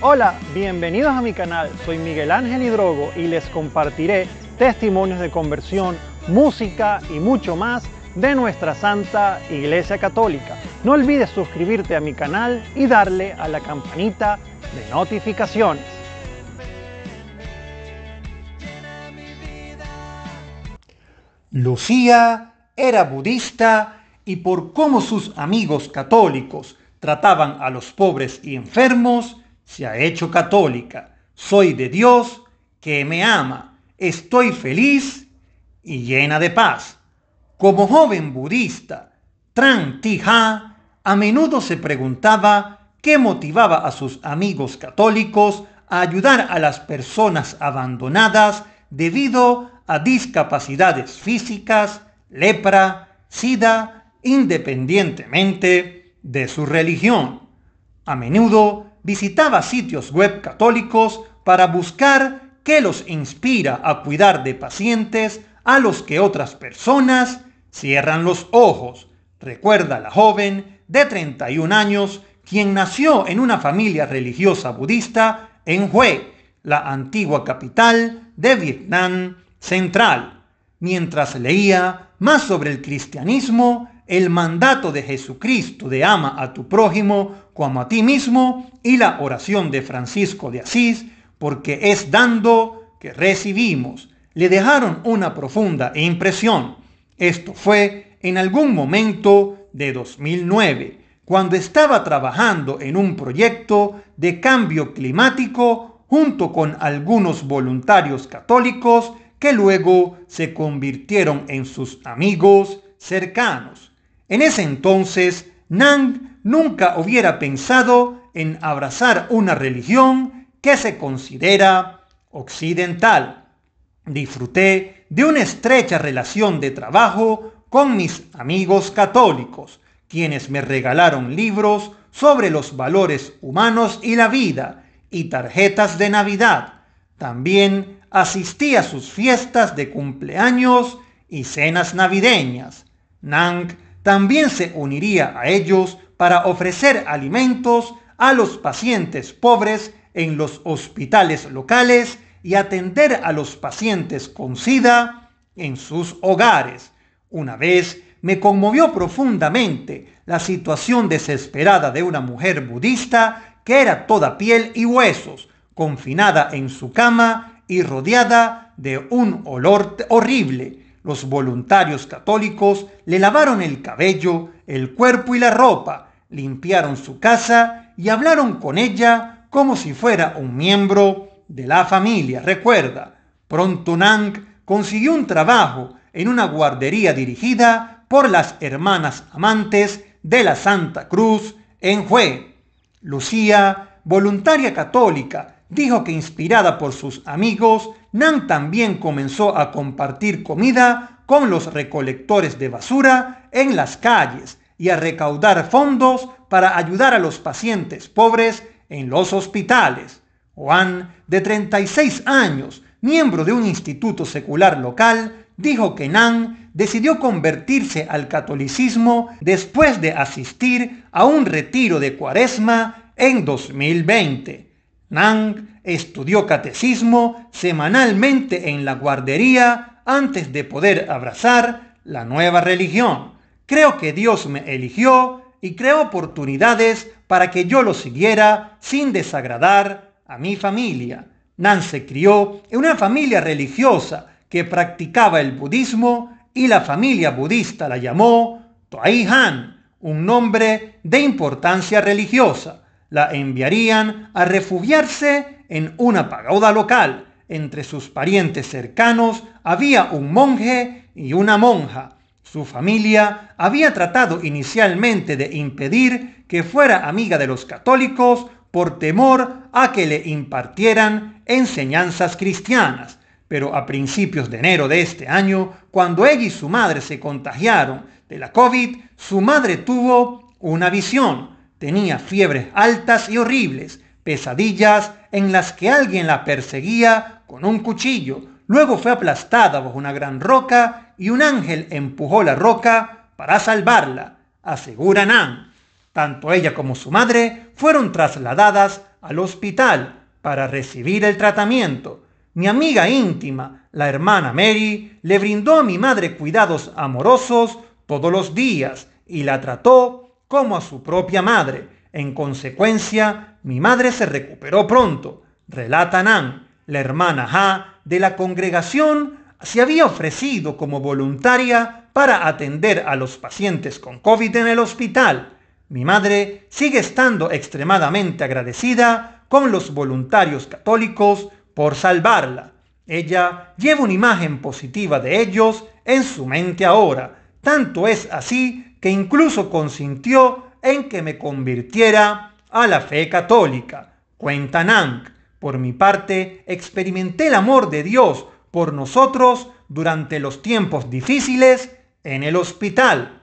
Hola, bienvenidos a mi canal. Soy Miguel Ángel Hidrogo y les compartiré testimonios de conversión, música y mucho más de nuestra Santa Iglesia Católica. No olvides suscribirte a mi canal y darle a la campanita de notificaciones. Lucía era budista y por cómo sus amigos católicos trataban a los pobres y enfermos, se ha hecho católica. Soy de Dios que me ama. Estoy feliz y llena de paz. Como joven budista, Tran Ha, a menudo se preguntaba qué motivaba a sus amigos católicos a ayudar a las personas abandonadas debido a discapacidades físicas, lepra, sida, independientemente de su religión. A menudo visitaba sitios web católicos para buscar qué los inspira a cuidar de pacientes a los que otras personas cierran los ojos. Recuerda la joven de 31 años, quien nació en una familia religiosa budista en Hue, la antigua capital de Vietnam Central. Mientras leía más sobre el cristianismo, el mandato de Jesucristo de ama a tu prójimo como a ti mismo y la oración de Francisco de Asís, porque es dando que recibimos, le dejaron una profunda impresión. Esto fue en algún momento de 2009, cuando estaba trabajando en un proyecto de cambio climático junto con algunos voluntarios católicos que luego se convirtieron en sus amigos cercanos. En ese entonces, Nang nunca hubiera pensado en abrazar una religión que se considera occidental. Disfruté de una estrecha relación de trabajo con mis amigos católicos, quienes me regalaron libros sobre los valores humanos y la vida y tarjetas de Navidad. También asistí a sus fiestas de cumpleaños y cenas navideñas. Nang también se uniría a ellos para ofrecer alimentos a los pacientes pobres en los hospitales locales y atender a los pacientes con SIDA en sus hogares. Una vez me conmovió profundamente la situación desesperada de una mujer budista que era toda piel y huesos, confinada en su cama y rodeada de un olor horrible los voluntarios católicos le lavaron el cabello, el cuerpo y la ropa, limpiaron su casa y hablaron con ella como si fuera un miembro de la familia. Recuerda, pronto Nang consiguió un trabajo en una guardería dirigida por las hermanas amantes de la Santa Cruz en Hue. Lucía, voluntaria católica, dijo que inspirada por sus amigos, Nan también comenzó a compartir comida con los recolectores de basura en las calles y a recaudar fondos para ayudar a los pacientes pobres en los hospitales. Juan, de 36 años, miembro de un instituto secular local, dijo que Nan decidió convertirse al catolicismo después de asistir a un retiro de cuaresma en 2020. Nang estudió catecismo semanalmente en la guardería antes de poder abrazar la nueva religión. Creo que Dios me eligió y creó oportunidades para que yo lo siguiera sin desagradar a mi familia. Nan se crió en una familia religiosa que practicaba el budismo y la familia budista la llamó Toai Han, un nombre de importancia religiosa la enviarían a refugiarse en una pagoda local. Entre sus parientes cercanos había un monje y una monja. Su familia había tratado inicialmente de impedir que fuera amiga de los católicos por temor a que le impartieran enseñanzas cristianas. Pero a principios de enero de este año, cuando ella y su madre se contagiaron de la COVID, su madre tuvo una visión Tenía fiebres altas y horribles, pesadillas en las que alguien la perseguía con un cuchillo. Luego fue aplastada bajo una gran roca y un ángel empujó la roca para salvarla, asegura Nan. Tanto ella como su madre fueron trasladadas al hospital para recibir el tratamiento. Mi amiga íntima, la hermana Mary, le brindó a mi madre cuidados amorosos todos los días y la trató como a su propia madre. En consecuencia, mi madre se recuperó pronto. Relata Nan, la hermana Ja de la congregación se había ofrecido como voluntaria para atender a los pacientes con COVID en el hospital. Mi madre sigue estando extremadamente agradecida con los voluntarios católicos por salvarla. Ella lleva una imagen positiva de ellos en su mente ahora tanto es así que incluso consintió en que me convirtiera a la fe católica. Cuenta Nank. Por mi parte, experimenté el amor de Dios por nosotros durante los tiempos difíciles en el hospital.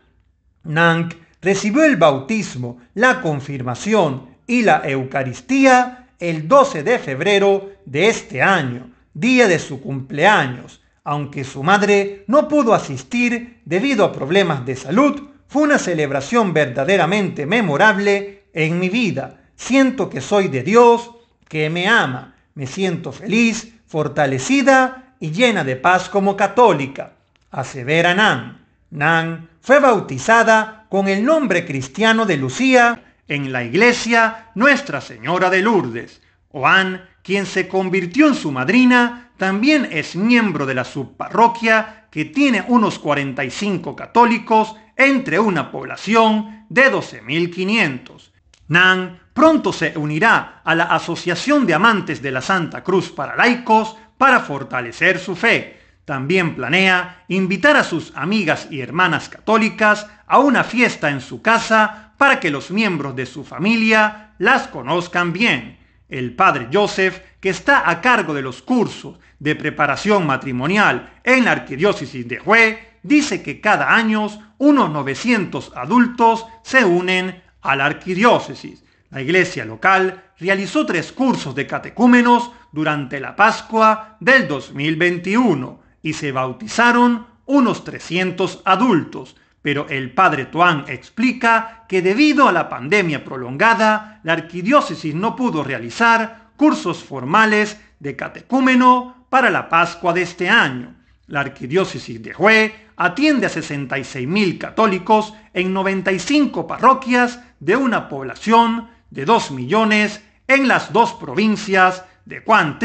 Nank recibió el bautismo, la confirmación y la Eucaristía el 12 de febrero de este año, día de su cumpleaños, aunque su madre no pudo asistir debido a problemas de salud, fue una celebración verdaderamente memorable en mi vida. Siento que soy de Dios, que me ama. Me siento feliz, fortalecida y llena de paz como católica. Asevera Nan. Nan fue bautizada con el nombre cristiano de Lucía en la iglesia Nuestra Señora de Lourdes. Juan, quien se convirtió en su madrina, también es miembro de la subparroquia que tiene unos 45 católicos entre una población de 12.500. Nan pronto se unirá a la Asociación de Amantes de la Santa Cruz para Laicos para fortalecer su fe. También planea invitar a sus amigas y hermanas católicas a una fiesta en su casa para que los miembros de su familia las conozcan bien. El padre Joseph que está a cargo de los cursos de preparación matrimonial en la Arquidiócesis de Hue, dice que cada año unos 900 adultos se unen a la Arquidiócesis. La iglesia local realizó tres cursos de catecúmenos durante la Pascua del 2021 y se bautizaron unos 300 adultos, pero el padre Tuan explica que debido a la pandemia prolongada, la arquidiócesis no pudo realizar cursos formales de catecúmeno para la Pascua de este año. La arquidiócesis de Hue atiende a 66.000 católicos en 95 parroquias de una población de 2 millones en las dos provincias de Quang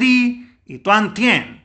y Tuan